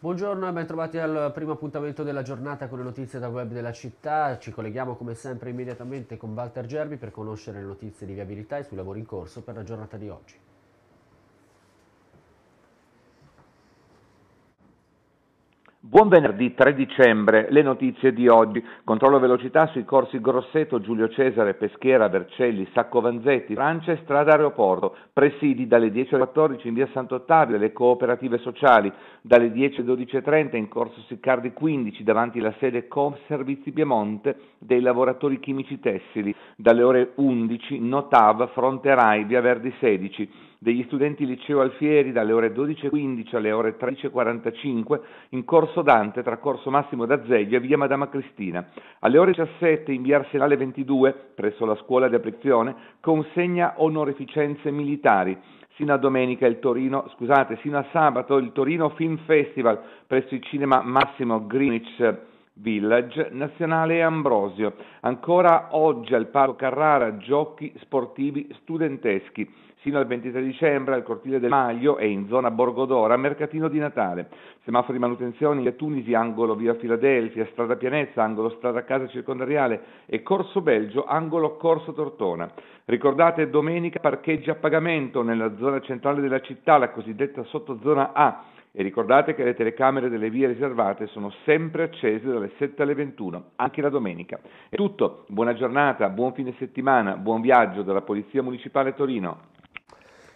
Buongiorno e ben trovati al primo appuntamento della giornata con le notizie da web della città. Ci colleghiamo come sempre immediatamente con Walter Gerbi per conoscere le notizie di viabilità e sui lavori in corso per la giornata di oggi. Buon venerdì 3 dicembre, le notizie di oggi. Controllo velocità sui corsi Grosseto, Giulio Cesare, Peschiera, Vercelli, Sacco Vanzetti, Francia e Strada Aeroporto. Presidi dalle 10 alle 14 in via Sant'Ottavio le cooperative sociali, dalle 10 alle 12.30 in corso Siccardi 15 davanti alla sede Com Servizi Piemonte dei lavoratori chimici tessili, dalle ore 11 Notav, Fronte Rai, via Verdi 16 degli studenti liceo Alfieri dalle ore 12.15 alle ore 13.45 in corso Corso Dante, tra Corso Massimo d'Azeglio e via Madama Cristina. Alle ore 17 in via Arsenale 22, presso la scuola di Abrizione, consegna onorificenze militari. Sino a domenica il Torino, scusate, sino a sabato il Torino Film Festival presso il cinema Massimo Greenwich Village Nazionale Ambrosio. Ancora oggi al Paro Carrara giochi sportivi studenteschi. Sino al 23 dicembre al Cortile del Maglio e in zona Borgodora Mercatino di Natale semaforo di manutenzione via Tunisi, angolo via Filadelfia, strada Pianezza, angolo strada Casa Circondariale e Corso Belgio, angolo Corso Tortona. Ricordate domenica parcheggi a pagamento nella zona centrale della città, la cosiddetta sottozona A. E ricordate che le telecamere delle vie riservate sono sempre accese dalle 7 alle 21, anche la domenica. È tutto, buona giornata, buon fine settimana, buon viaggio dalla Polizia Municipale Torino.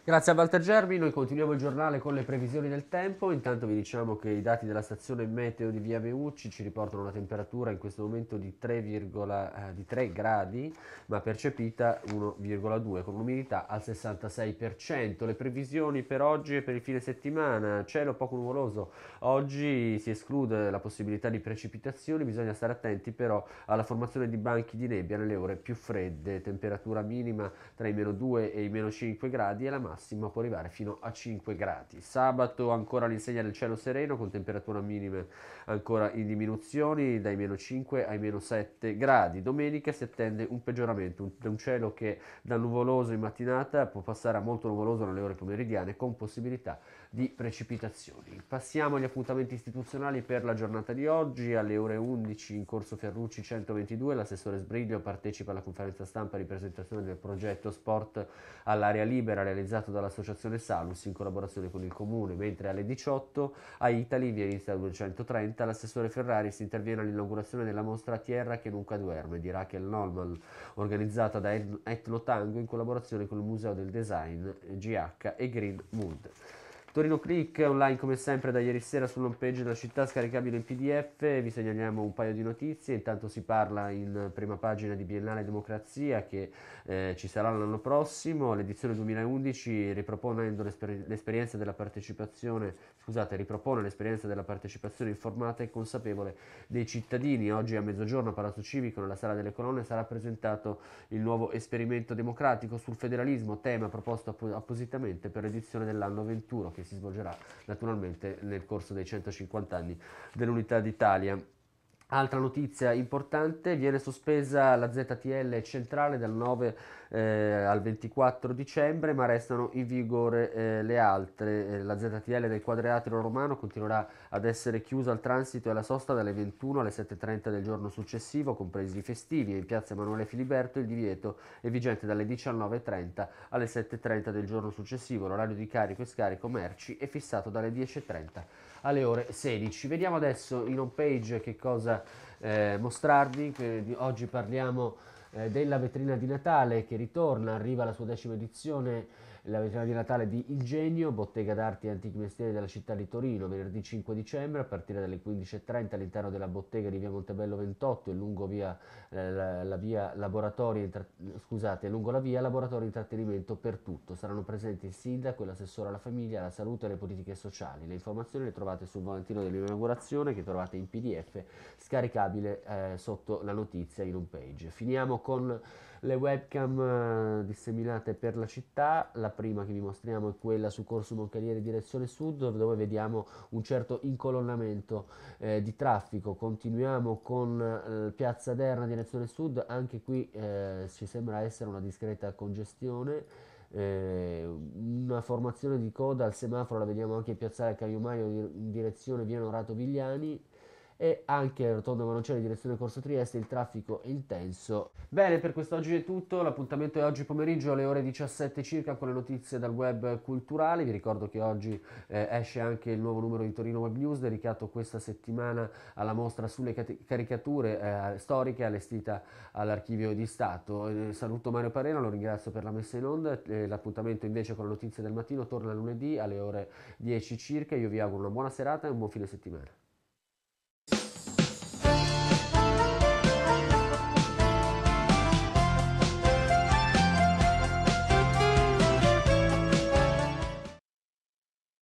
Grazie a Walter Germi, noi continuiamo il giornale con le previsioni del tempo, intanto vi diciamo che i dati della stazione meteo di Via Meucci ci riportano una temperatura in questo momento di 3, eh, di 3 gradi, ma percepita 1,2 con umidità al 66%. Le previsioni per oggi e per il fine settimana, cielo poco nuvoloso, oggi si esclude la possibilità di precipitazioni, bisogna stare attenti però alla formazione di banchi di nebbia nelle ore più fredde, temperatura minima tra i meno 2 e i meno 5 gradi e la massima massima può arrivare fino a 5 gradi. Sabato ancora l'insegna del cielo sereno con temperature minime ancora in diminuzione dai meno 5 ai meno 7 gradi. Domenica si attende un peggioramento, un, un cielo che da nuvoloso in mattinata può passare a molto nuvoloso nelle ore pomeridiane con possibilità di precipitazioni. Passiamo agli appuntamenti istituzionali per la giornata di oggi alle ore 11 in corso Ferrucci 122 l'assessore Sbriglio partecipa alla conferenza stampa di presentazione del progetto Sport all'aria libera realizzato realizzato dall'associazione Salus in collaborazione con il comune, mentre alle 18 a Itali, via Insta 230, l'assessore Ferrari si interviene all'inaugurazione della mostra Tierra che nunca duerme di Raquel Norman, organizzata da Etno Tango in collaborazione con il Museo del Design GH e Green Mood. Torino Click online come sempre da ieri sera sull'home page della città scaricabile in pdf, vi segnaliamo un paio di notizie, intanto si parla in prima pagina di Biennale Democrazia che eh, ci sarà l'anno prossimo, l'edizione 2011 riproponendo l'esper- l'esperienza della partecipazione, scusate, ripropone l'esperienza della partecipazione informata e consapevole dei cittadini, oggi a mezzogiorno a Palazzo Civico nella Sala delle Colonne sarà presentato il nuovo esperimento democratico sul federalismo, tema proposto app- appositamente per l'edizione dell'anno 21 che che si svolgerà naturalmente nel corso dei 150 anni dell'Unità d'Italia. Altra notizia importante, viene sospesa la ZTL centrale dal 9 eh, al 24 dicembre, ma restano in vigore eh, le altre. Eh, la ZTL del quadrilatero romano continuerà ad essere chiusa al transito e alla sosta dalle 21 alle 7.30 del giorno successivo, compresi i festivi, in piazza Emanuele Filiberto il divieto è vigente dalle 19.30 alle 7.30 del giorno successivo. L'orario di carico e scarico merci è fissato dalle 10.30 alle ore 16. Vediamo adesso in home page che cosa eh, mostrarvi. Che oggi parliamo eh, della vetrina di Natale che ritorna, arriva alla sua decima edizione la vetrina di Natale di Il Genio, bottega d'arti e antichi mestieri della città di Torino, venerdì 5 dicembre a partire dalle 15.30 all'interno della bottega di via Montebello 28 e lungo, via, eh, la, la via laboratori, scusate, lungo la via Laboratorio Intrattenimento per tutto. Saranno presenti il sindaco l'assessore alla famiglia, la salute e le politiche sociali. Le informazioni le trovate sul volantino dell'inaugurazione che trovate in PDF scaricabile eh, sotto la notizia in home page. Finiamo con le webcam eh, disseminate per la città, la prima che vi mostriamo è quella su Corso Moncalieri direzione sud dove vediamo un certo incolonnamento eh, di traffico, continuiamo con eh, Piazza Derna direzione sud, anche qui eh, ci sembra essere una discreta congestione eh, una formazione di coda al semaforo la vediamo anche in piazzale Caiomaio in direzione via Norato Vigliani e anche Rotonda Manocelli direzione Corso Trieste il traffico è intenso. Bene, per quest'oggi è tutto, l'appuntamento è oggi pomeriggio alle ore 17 circa con le notizie dal web culturale, vi ricordo che oggi eh, esce anche il nuovo numero di Torino Web News dedicato questa settimana alla mostra sulle caricature eh, storiche allestita all'Archivio di Stato. Eh, saluto Mario Parena, lo ringrazio per la messa in onda, eh, l'appuntamento invece con le notizie del mattino torna lunedì alle ore 10 circa, io vi auguro una buona serata e un buon fine settimana.